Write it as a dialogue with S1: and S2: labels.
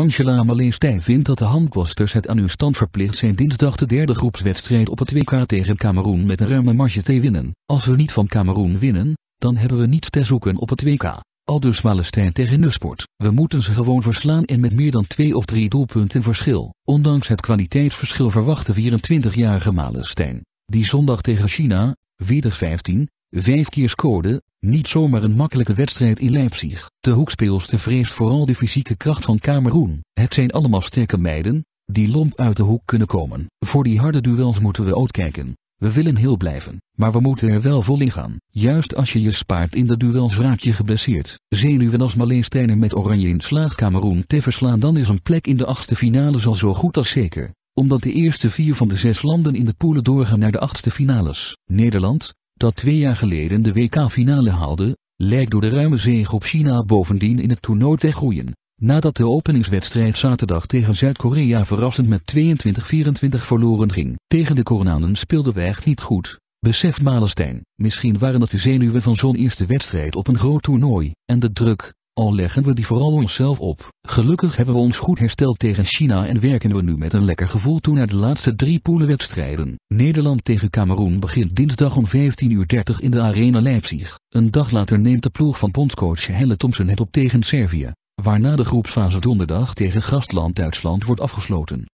S1: Angela Malenstein vindt dat de handwasters het aan hun stand verplicht zijn dinsdag de derde groepswedstrijd op het WK tegen Cameroen met een ruime marge te winnen. Als we niet van Cameroen winnen, dan hebben we niets te zoeken op het WK. dus Malenstein tegen Nusport. We moeten ze gewoon verslaan en met meer dan twee of drie doelpunten verschil. Ondanks het kwaliteitsverschil verwachten 24-jarige Malenstein, die zondag tegen China, Wieder 15, vijf keer scoorde, niet zomaar een makkelijke wedstrijd in Leipzig. De hoekspeelster vreest vooral de fysieke kracht van Cameroen. Het zijn allemaal sterke meiden, die lomp uit de hoek kunnen komen. Voor die harde duels moeten we uitkijken. We willen heel blijven, maar we moeten er wel vol in gaan. Juist als je je spaart in de duels raak je geblesseerd. Zenuwen als Maleen met Oranje in slaag Cameroen te verslaan dan is een plek in de achtste finale zal zo goed als zeker omdat de eerste vier van de zes landen in de poelen doorgaan naar de achtste finales. Nederland, dat twee jaar geleden de WK-finale haalde, lijkt door de ruime zege op China bovendien in het toernooi te groeien. Nadat de openingswedstrijd zaterdag tegen Zuid-Korea verrassend met 22-24 verloren ging. Tegen de Koreanen speelden wij echt niet goed, beseft Malenstein. Misschien waren dat de zenuwen van zo'n eerste wedstrijd op een groot toernooi, en de druk, al leggen we die vooral onszelf op. Gelukkig hebben we ons goed hersteld tegen China en werken we nu met een lekker gevoel toe naar de laatste drie poelenwedstrijden. Nederland tegen Cameroen begint dinsdag om 15.30 uur in de Arena Leipzig. Een dag later neemt de ploeg van bondscoach Helle Thompson het op tegen Servië, waarna de groepsfase donderdag tegen gastland Duitsland wordt afgesloten.